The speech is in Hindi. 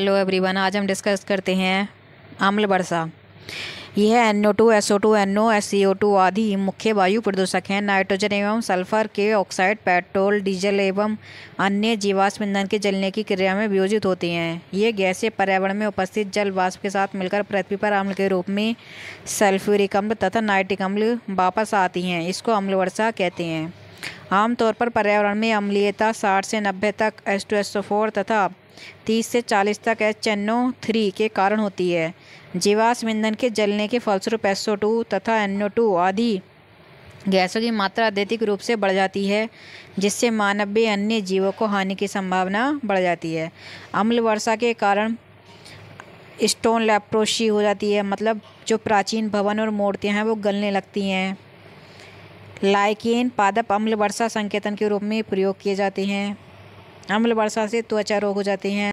हेलो एवरीवन आज हम डिस्कस करते हैं अम्ल वर्षा यह N O two S O two N O S C O two आदि मुख्य वायु प्रदूषक हैं नाइट्रोजन एवं सल्फर के ऑक्साइड पेट्रोल डीजल एवं अन्य जीवाश्म ईंधन के जलने की क्रिया में वियोजित होती हैं ये गैसें पर्यावरण में उपस्थित जल वाष्प के साथ मिलकर पृथ्वी पर अम्ल के रूप में सल्फ्यूरिक अम्ल तथा नाइट्रिक अम्ल वापस आती हैं इसको अम्ल वर्षा कहते हैं आमतौर पर पर्यावरण में अम्लीयता 60 से 90 तक एस टू फोर तथा 30 से 40 तक एच थ्री के कारण होती है जीवाश्म ईंधन के जलने के फलस्वरूप टू तथा टू आदि गैसों की मात्रा अत्यधिक रूप से बढ़ जाती है जिससे मानव अन्य जीवों को हानि की संभावना बढ़ जाती है अम्ल वर्षा के कारण स्टोन लेप्रोशी हो जाती है मतलब जो प्राचीन भवन और मूर्तियाँ हैं वो गलने लगती हैं लाइकिन पादप अम्ल वर्षा संकेतन के रूप में प्रयोग किए जाते हैं अम्ल वर्षा से त्वचा रोग हो जाते हैं